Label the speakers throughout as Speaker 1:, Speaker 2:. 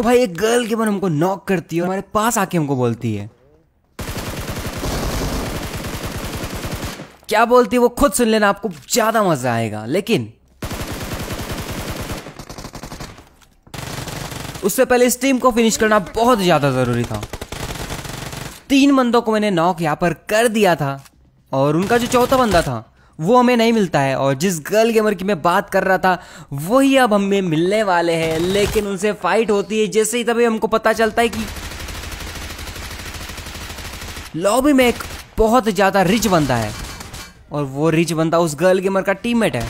Speaker 1: तो भाई एक गर्ल के बन हमको नॉक करती है हमारे पास आके हमको बोलती है क्या बोलती है वो खुद सुन लेना आपको ज्यादा मजा आएगा लेकिन उससे पहले इस टीम को फिनिश करना बहुत ज्यादा जरूरी था तीन बंदों को मैंने नॉक यहां पर कर दिया था और उनका जो चौथा बंदा था वो हमें नहीं मिलता है और जिस गर्ल गेमर की मैं बात कर रहा था वही अब हमें मिलने वाले हैं लेकिन उनसे फाइट होती है जैसे ही तभी हमको पता चलता है कि लॉबी में एक बहुत ज़्यादा रिच बंदा है और वो रिच बंदा उस गर्ल गेमर का टीममेट है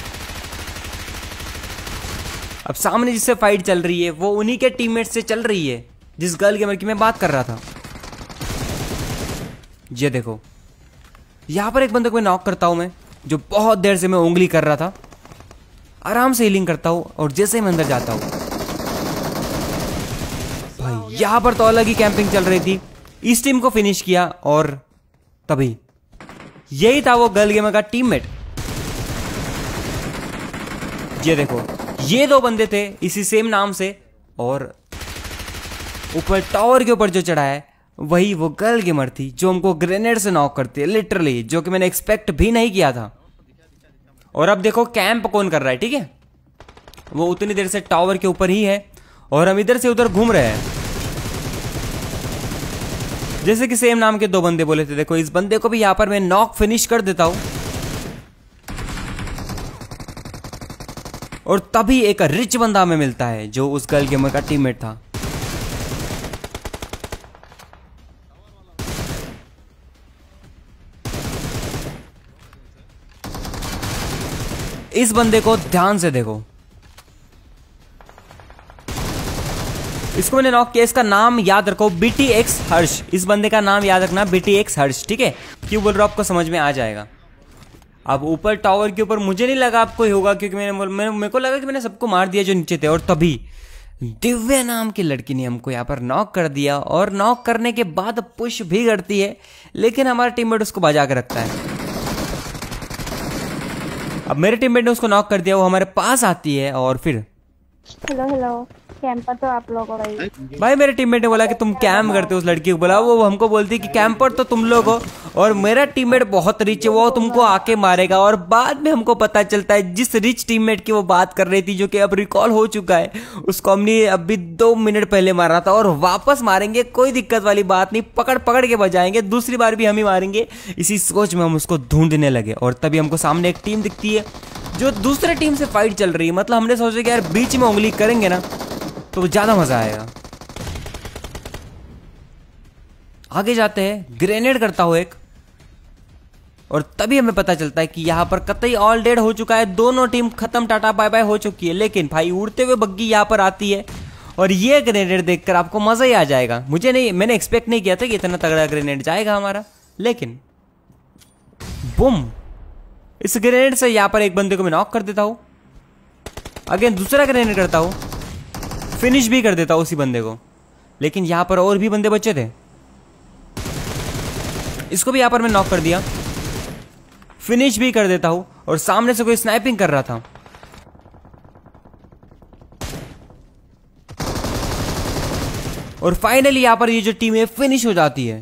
Speaker 1: अब सामने जिससे फाइट चल रही है वो उन्हीं के टीममेट से चल रही है जिस गर्ल गेमर की मैं बात कर रहा था ये देखो यहां पर एक बंदे को नॉक करता हूं मैं जो बहुत देर से मैं उंगली कर रहा था आराम से हीलिंग करता हूँ और जैसे मैं अंदर जाता हूँ भाई यहाँ पर तो अलग ही कैंपिंग चल रही थी इस टीम को फिनिश किया और तभी यही था वो गर्ल गेमर का टीममेट ये देखो ये दो बंदे थे इसी सेम नाम से और ऊपर टावर के ऊपर जो चढ़ा है वही वो गर्ल गेमर थी जो हमको ग्रेनेड से नॉक करती है लिटरली जो कि मैंने एक्सपेक्ट भी नहीं किया था और अब देखो कैंप कौन कर रहा है ठीक है वो उतनी देर से टावर के ऊपर ही है और हम इधर से उधर घूम रहे हैं जैसे कि सेम नाम के दो बंदे बोले थे देखो इस बंदे को भी यहां पर मैं नॉक फिनिश कर देता हूं और तभी एक रिच बंदा हमें मिलता है जो उस गर्ल गेमर का टीममेट था इस बंदे को ध्यान से देखो इसको मैंने नॉक किया इसका नाम याद रखो बीटी एक्स हर्ष इस बंदे का नाम याद रखना बीटी एक्स हर्ष ठीक है क्यों बोल रहा हूँ आपको समझ में आ जाएगा अब ऊपर टावर के ऊपर मुझे नहीं लगा आपको ही होगा क्योंकि मैंने मेरे, मैं, को लगा कि मैंने सबको मार दिया जो नीचे थे और तभी दिव्या नाम की लड़की ने हमको यहाँ पर नॉक कर दिया और नॉक करने के बाद पुश भी करती है लेकिन हमारा टीममेट उसको बजा के रखता है अब मेरे टीममेट ने उसको नॉक कर दिया वो हमारे पास आती है और फिर हेलो हेलो कैंपर तो आप लोग भाई भाई मेरे टीममेट ने बोला कि तुम कैम करते हो उस लड़की को बोला वो हमको बोलती है कि कैंपर तो तुम लोग हो और मेरा टीममेट बहुत रिच है वो तुमको आके मारेगा और बाद में हमको पता चलता है जिस रिच टीममेट की वो बात कर रही थी जो कि अब रिकॉल हो चुका है उसको हमने अभी दो मिनट पहले मारा था और वापस मारेंगे कोई दिक्कत वाली बात नहीं पकड़ पकड़ के बजाएंगे दूसरी बार भी हम ही मारेंगे इसी सोच में हम उसको ढूंढने लगे और तभी हमको सामने एक टीम दिखती है जो दूसरे टीम से फाइट चल रही है मतलब हमने सोचा कि यार बीच में उंगली करेंगे ना तो ज़्यादा मज़ा आएगा आगे जाते हैं ग्रेनेड करता हो एक और तभी हमें पता चलता है कि यहां पर कतई ऑल डेड हो चुका है दोनों टीम खत्म टाटा बाय बाय हो चुकी है लेकिन भाई उड़ते हुए बग्गी यहां पर आती है और ये ग्रेनेड देखकर आपको मज़ा ही आ जाएगा मुझे नहीं मैंने एक्सपेक्ट नहीं किया था कि इतना तगड़ा ग्रेनेड जाएगा हमारा लेकिन बुम इस ग्रेनेड से यहाँ पर एक बंदे को मैं नॉक कर देता हूँ अगेन दूसरा ग्रेनेड करता हूँ फिनिश भी कर देता हूँ उसी बंदे को लेकिन यहाँ पर और भी बंदे बचे थे इसको भी यहाँ पर मैं नॉक कर दिया फिनिश भी कर देता हूँ और सामने से कोई स्नाइपिंग कर रहा था और फाइनली यहाँ पर ये जो टीम है फिनिश हो जाती है